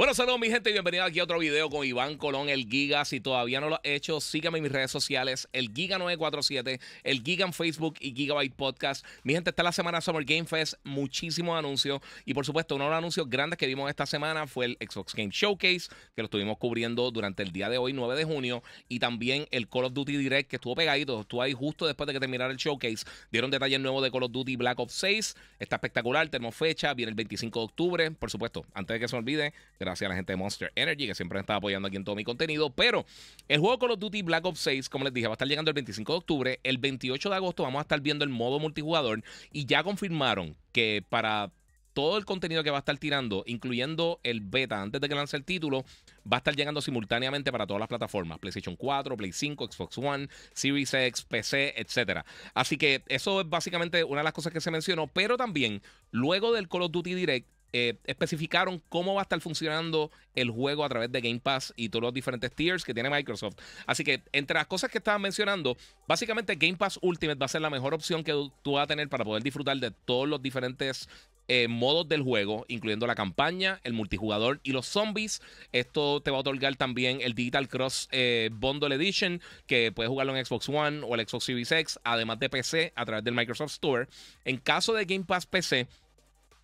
Bueno, saludos mi gente y bienvenido aquí a otro video con Iván Colón, el Giga. Si todavía no lo has hecho, síganme en mis redes sociales, el Giga947, el Giga en Facebook y Gigabyte Podcast. Mi gente, está la semana Summer Game Fest, muchísimos anuncios y por supuesto uno de los anuncios grandes que vimos esta semana fue el Xbox Game Showcase, que lo estuvimos cubriendo durante el día de hoy, 9 de junio, y también el Call of Duty Direct, que estuvo pegadito, estuvo ahí justo después de que terminara el showcase. Dieron detalles nuevos de Call of Duty Black Ops 6, está espectacular, tenemos fecha, viene el 25 de octubre, por supuesto, antes de que se me olvide, gracias gracias a la gente de Monster Energy que siempre me está apoyando aquí en todo mi contenido. Pero el juego Call of Duty Black Ops 6, como les dije, va a estar llegando el 25 de octubre. El 28 de agosto vamos a estar viendo el modo multijugador y ya confirmaron que para todo el contenido que va a estar tirando, incluyendo el beta antes de que lance el título, va a estar llegando simultáneamente para todas las plataformas: PlayStation 4, Play 5, Xbox One, Series X, PC, etc. Así que eso es básicamente una de las cosas que se mencionó. Pero también, luego del Call of Duty Direct, eh, especificaron cómo va a estar funcionando el juego a través de Game Pass y todos los diferentes tiers que tiene Microsoft. Así que entre las cosas que estaban mencionando, básicamente Game Pass Ultimate va a ser la mejor opción que tú vas a tener para poder disfrutar de todos los diferentes eh, modos del juego, incluyendo la campaña, el multijugador y los zombies. Esto te va a otorgar también el Digital Cross eh, Bundle Edition, que puedes jugarlo en Xbox One o el Xbox Series X, además de PC a través del Microsoft Store. En caso de Game Pass PC,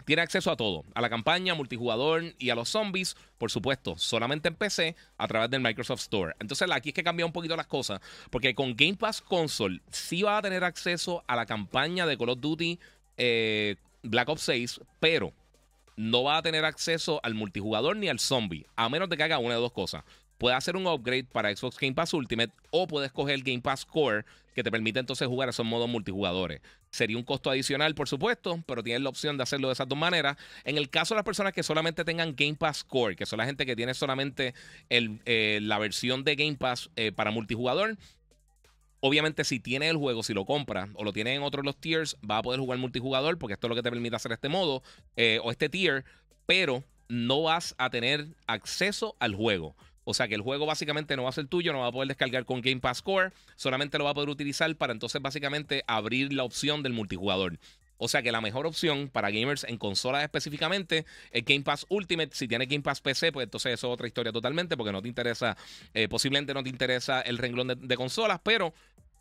tiene acceso a todo, a la campaña, multijugador y a los zombies, por supuesto, solamente en PC a través del Microsoft Store. Entonces aquí es que cambia un poquito las cosas, porque con Game Pass Console sí va a tener acceso a la campaña de Call of Duty eh, Black Ops 6, pero no va a tener acceso al multijugador ni al zombie, a menos de que haga una de dos cosas puedes hacer un upgrade para Xbox Game Pass Ultimate o puedes coger el Game Pass Core que te permite entonces jugar esos modos multijugadores. Sería un costo adicional, por supuesto, pero tienes la opción de hacerlo de esas dos maneras. En el caso de las personas que solamente tengan Game Pass Core, que son la gente que tiene solamente eh, la versión de Game Pass eh, para multijugador, Obviamente, si tiene el juego, si lo compra o lo tiene en otro de los tiers, va a poder jugar multijugador, porque esto es lo que te permite hacer este modo eh, o este tier, pero no vas a tener acceso al juego. O sea que el juego básicamente no va a ser tuyo, no va a poder descargar con Game Pass Core, solamente lo va a poder utilizar para entonces básicamente abrir la opción del multijugador. O sea que la mejor opción para gamers en consolas específicamente es Game Pass Ultimate. Si tienes Game Pass PC, pues entonces eso es otra historia totalmente, porque no te interesa, eh, posiblemente no te interesa el renglón de, consolas, pero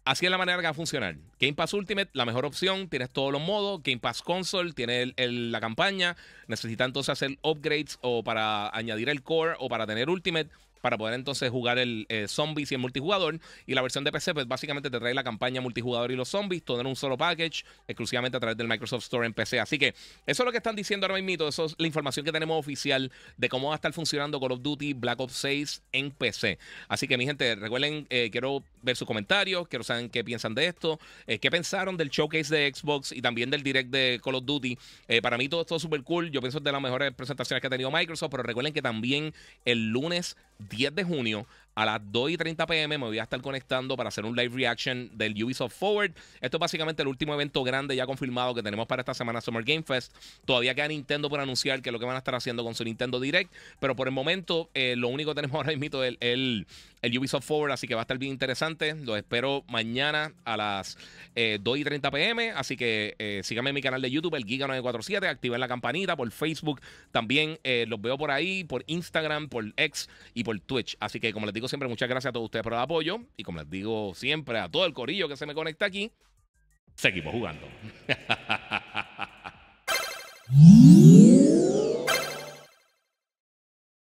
Así es la manera que va a funcionar. Game Pass Ultimate, la mejor opción. Tienes todos los modos. Game Pass Console, tiene la campaña. Necesitas entonces hacer upgrades o para añadir el core o para tener Ultimate para poder entonces jugar el eh, Zombies y el multijugador. Y la versión de PC, pues básicamente te trae la campaña multijugador y los zombies, todo en un solo package, exclusivamente a través del Microsoft Store en PC. Así que eso es lo que están diciendo ahora mismo, eso es la información que tenemos oficial de cómo va a estar funcionando Call of Duty Black Ops 6 en PC. Así que mi gente, recuerden, eh, quiero ver sus comentarios, quiero saber qué piensan de esto, eh, qué pensaron del showcase de Xbox y también del direct de Call of Duty. para mí todo esto es súper cool, yo pienso que es de las mejores presentaciones que ha tenido Microsoft, pero recuerden que también el lunes 10 de junio a las 2 y 30 pm me voy a estar conectando para hacer un live reaction del Ubisoft Forward. Esto es básicamente el último evento grande ya confirmado que tenemos para esta semana Summer Game Fest. Todavía queda Nintendo por anunciar qué es lo que van a estar haciendo con su Nintendo Direct, pero por el momento eh, lo único que tenemos ahora mismo es el, el Ubisoft Forward, así que va a estar bien interesante. Los espero mañana a las eh, 2 y 30 pm. Así que eh, síganme en mi canal de YouTube, el Giga947. Activen la campanita por Facebook. También eh, los veo por ahí, por Instagram, por X y por Twitch. Así que, como les digo siempre, muchas gracias a todos ustedes por el apoyo. Y como les digo siempre, a todo el corillo que se me conecta aquí, seguimos jugando.